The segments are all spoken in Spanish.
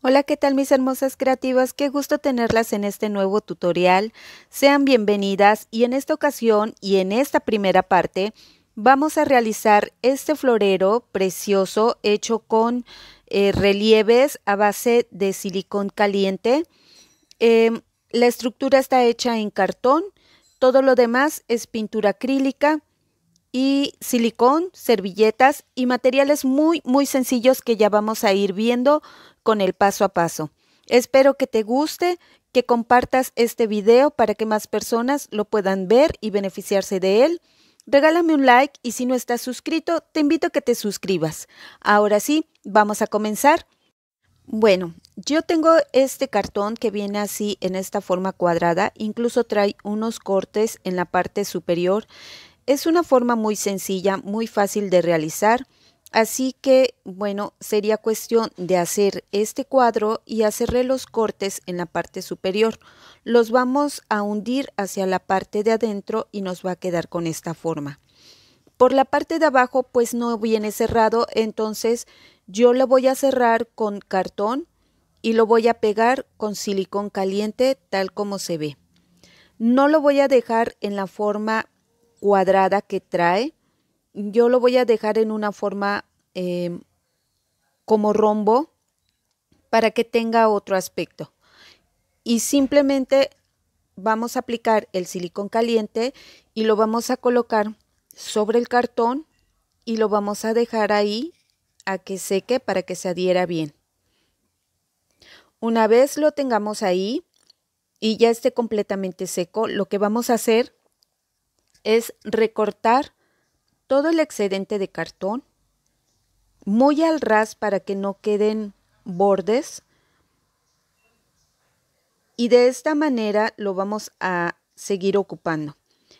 Hola, ¿qué tal mis hermosas creativas? Qué gusto tenerlas en este nuevo tutorial. Sean bienvenidas y en esta ocasión y en esta primera parte vamos a realizar este florero precioso hecho con eh, relieves a base de silicón caliente. Em, la estructura está hecha en cartón, todo lo demás es pintura acrílica y silicón, servilletas y materiales muy muy sencillos que ya vamos a ir viendo con el paso a paso. Espero que te guste, que compartas este video para que más personas lo puedan ver y beneficiarse de él. Regálame un like y si no estás suscrito, te invito a que te suscribas. Ahora sí, vamos a comenzar. Bueno, yo tengo este cartón que viene así en esta forma cuadrada, incluso trae unos cortes en la parte superior. Es una forma muy sencilla, muy fácil de realizar. Así que, bueno, sería cuestión de hacer este cuadro y hacerle los cortes en la parte superior. Los vamos a hundir hacia la parte de adentro y nos va a quedar con esta forma. Por la parte de abajo pues no viene cerrado, entonces yo lo voy a cerrar con cartón y lo voy a pegar con silicón caliente tal como se ve. No lo voy a dejar en la forma cuadrada que trae, yo lo voy a dejar en una forma em, como rombo para que tenga otro aspecto. Y simplemente vamos a aplicar el silicón caliente y lo vamos a colocar sobre el cartón y lo vamos a dejar ahí a que seque para que se adhiera bien. Una vez lo tengamos ahí y ya esté completamente seco, lo que vamos a hacer es recortar todo el excedente de cartón muy al ras para que no queden bordes y de esta manera lo vamos a seguir ocupando.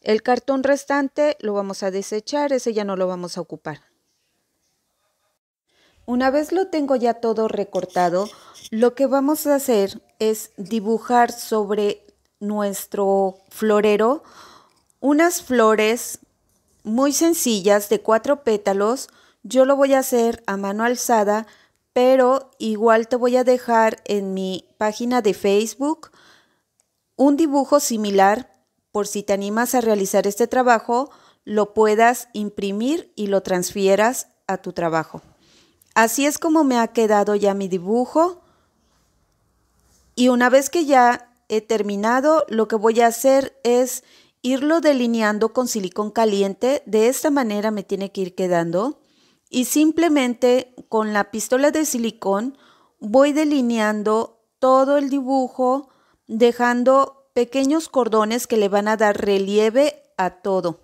El cartón restante lo vamos a desechar, ese ya no lo vamos a ocupar. Una vez lo tengo ya todo recortado, lo que vamos a hacer es dibujar sobre nuestro florero unas flores muy sencillas de cuatro pétalos. Yo lo voy a hacer a mano alzada, pero igual te voy a dejar en mi página de Facebook un dibujo similar por si te animas a realizar este trabajo, lo puedas imprimir y lo transfieras a tu trabajo. Así es como me ha quedado ya mi dibujo. Y una vez que ya he terminado, lo que voy a hacer es irlo delineando con silicón caliente, de esta manera me tiene que ir quedando. Y simplemente con la pistola de silicón voy delineando todo el dibujo, dejando pequeños cordones que le van a dar relieve a todo.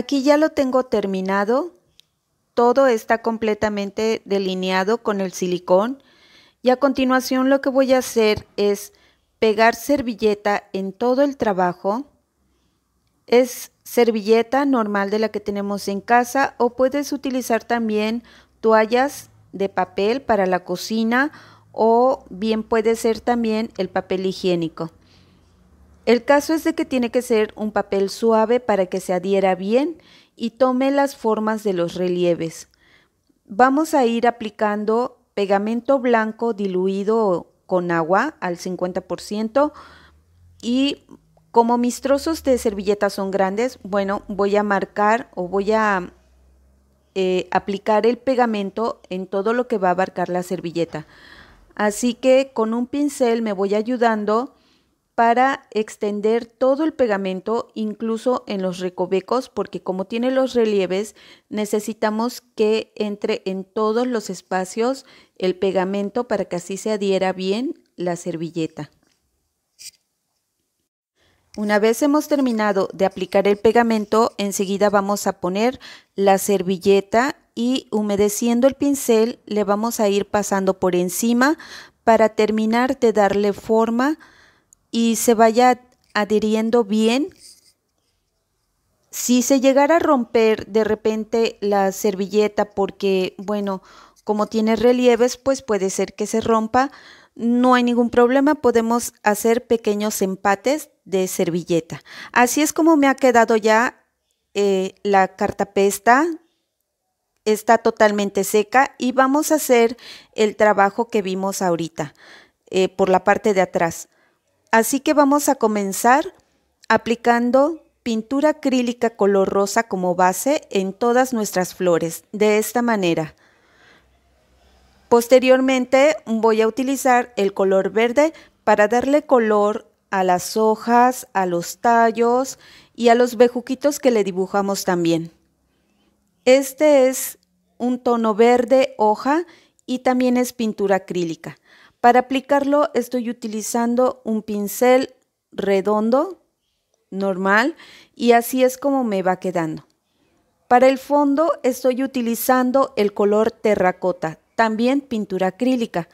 Aquí ya lo tengo terminado. Todo está completamente delineado con el silicón. Y a continuación lo que voy a hacer es pegar servilleta en todo el trabajo. Es servilleta normal de la que tenemos en casa o puedes utilizar también toallas de papel para la cocina o bien puede ser también el papel higiénico. El caso es de que tiene que ser un papel suave para que se adhiera bien y tome las formas de los relieves. Vamos a ir aplicando pegamento blanco diluido con agua al 50% y como mis trozos de servilleta son grandes, bueno, voy a marcar o voy a eh, aplicar el pegamento en todo lo que va a abarcar la servilleta. Así que con un pincel me voy ayudando para extender todo el pegamento, incluso en los recovecos, porque como tiene los relieves, necesitamos que entre en todos los espacios el pegamento para que así se adhiera bien la servilleta. Una vez hemos terminado de aplicar el pegamento, enseguida vamos a poner la servilleta y humedeciendo el pincel le vamos a ir pasando por encima para terminar de darle forma y se vaya adhiriendo bien. Si se llegara a romper de repente la servilleta porque, bueno, como tiene relieves, pues puede ser que se rompa. No hay ningún problema, podemos hacer pequeños empates de servilleta. Así es como me ha quedado ya eh, la cartapesta. Está totalmente seca y vamos a hacer el trabajo que vimos ahorita eh, por la parte de atrás. Así que vamos a comenzar aplicando pintura acrílica color rosa como base en todas nuestras flores, de esta manera. Posteriormente voy a utilizar el color verde para darle color a las hojas, a los tallos y a los bejuquitos que le dibujamos también. Este es un tono verde hoja y también es pintura acrílica. Para aplicarlo estoy utilizando un pincel redondo, normal, y así es como me va quedando. Para el fondo estoy utilizando el color terracota, también pintura acrílica.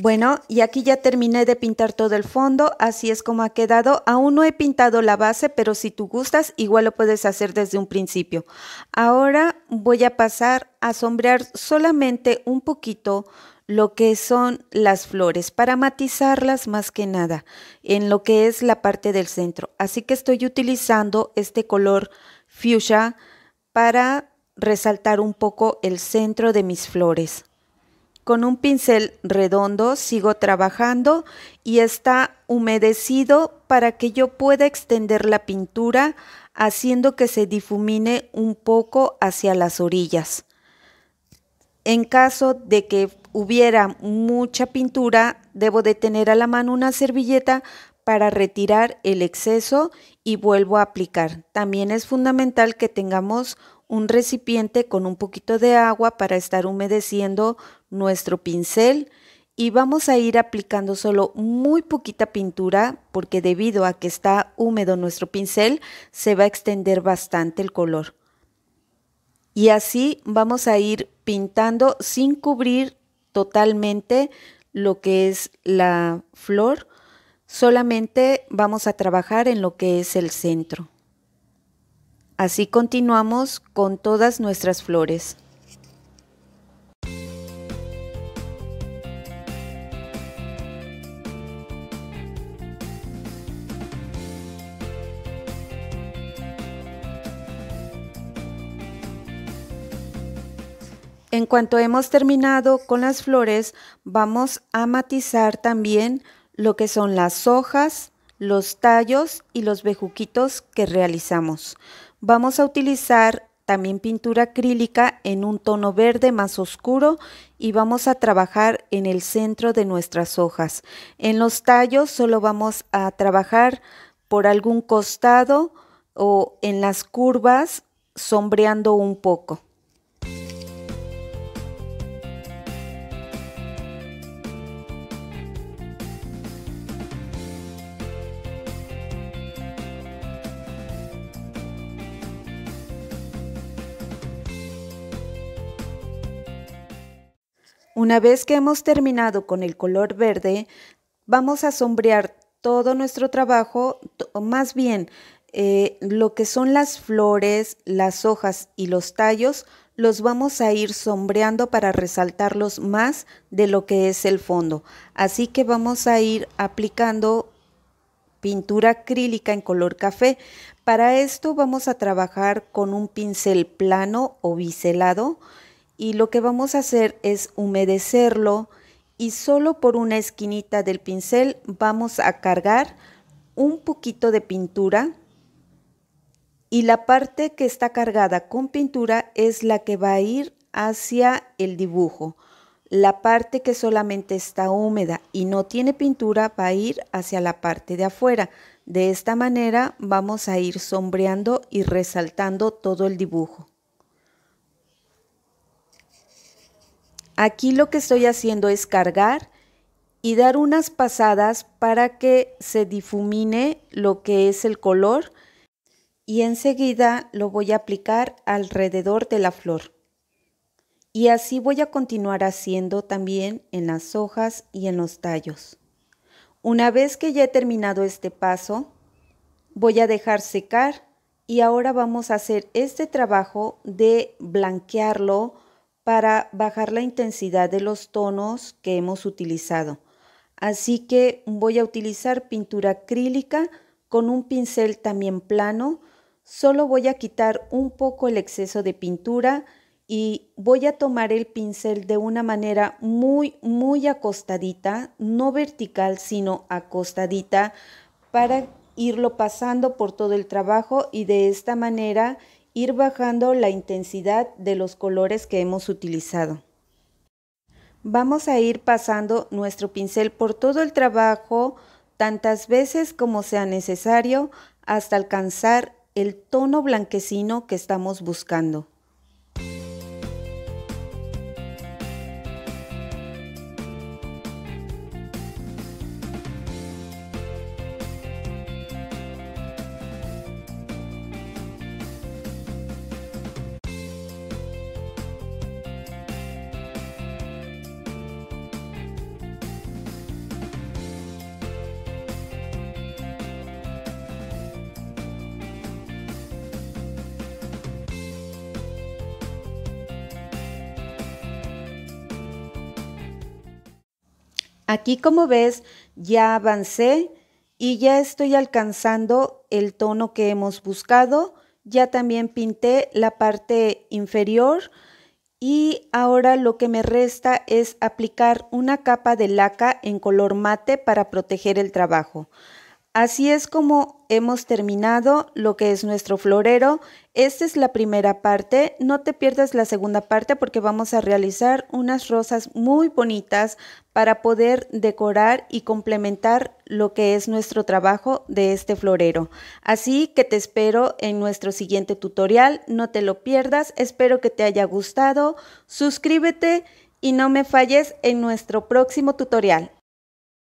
Bueno, y aquí ya terminé de pintar todo el fondo, así es como ha quedado. Aún no he pintado la base, pero si tú gustas, igual lo puedes hacer desde un principio. Ahora voy a pasar a sombrear solamente un poquito lo que son las flores, para matizarlas más que nada, en lo que es la parte del centro. Así que estoy utilizando este color fuchsia para resaltar un poco el centro de mis flores. Con un pincel redondo sigo trabajando y está humedecido para que yo pueda extender la pintura haciendo que se difumine un poco hacia las orillas. En caso de que hubiera mucha pintura, debo de tener a la mano una servilleta para retirar el exceso y vuelvo a aplicar. También es fundamental que tengamos un recipiente con un poquito de agua para estar humedeciendo nuestro pincel y vamos a ir aplicando solo muy poquita pintura porque debido a que está húmedo nuestro pincel se va a extender bastante el color. Y así vamos a ir pintando sin cubrir totalmente lo que es la flor, solamente vamos a trabajar en lo que es el centro. Así continuamos con todas nuestras flores. En cuanto hemos terminado con las flores, vamos a matizar también lo que son las hojas, los tallos y los bejuquitos que realizamos. Vamos a utilizar también pintura acrílica en un tono verde más oscuro y vamos a trabajar en el centro de nuestras hojas. En los tallos solo vamos a trabajar por algún costado o en las curvas sombreando un poco. Una vez que hemos terminado con el color verde, vamos a sombrear todo nuestro trabajo, más bien eh, lo que son las flores, las hojas y los tallos, los vamos a ir sombreando para resaltarlos más de lo que es el fondo. Así que vamos a ir aplicando pintura acrílica en color café. Para esto vamos a trabajar con un pincel plano o biselado y lo que vamos a hacer es humedecerlo y solo por una esquinita del pincel vamos a cargar un poquito de pintura y la parte que está cargada con pintura es la que va a ir hacia el dibujo. La parte que solamente está húmeda y no tiene pintura va a ir hacia la parte de afuera. De esta manera vamos a ir sombreando y resaltando todo el dibujo. Aquí lo que estoy haciendo es cargar y dar unas pasadas para que se difumine lo que es el color y enseguida lo voy a aplicar alrededor de la flor. Y así voy a continuar haciendo también en las hojas y en los tallos. Una vez que ya he terminado este paso, voy a dejar secar y ahora vamos a hacer este trabajo de blanquearlo para bajar la intensidad de los tonos que hemos utilizado. Así que voy a utilizar pintura acrílica con un pincel también plano. Solo voy a quitar un poco el exceso de pintura y voy a tomar el pincel de una manera muy, muy acostadita, no vertical, sino acostadita para irlo pasando por todo el trabajo y de esta manera ir bajando la intensidad de los colores que hemos utilizado. Vamos a ir pasando nuestro pincel por todo el trabajo tantas veces como sea necesario hasta alcanzar el tono blanquecino que estamos buscando. Aquí como ves ya avancé y ya estoy alcanzando el tono que hemos buscado. Ya también pinté la parte inferior y ahora lo que me resta es aplicar una capa de laca en color mate para proteger el trabajo. Así es como hemos terminado lo que es nuestro florero. Esta es la primera parte, no te pierdas la segunda parte porque vamos a realizar unas rosas muy bonitas para poder decorar y complementar lo que es nuestro trabajo de este florero. Así que te espero en nuestro siguiente tutorial, no te lo pierdas, espero que te haya gustado, suscríbete y no me falles en nuestro próximo tutorial.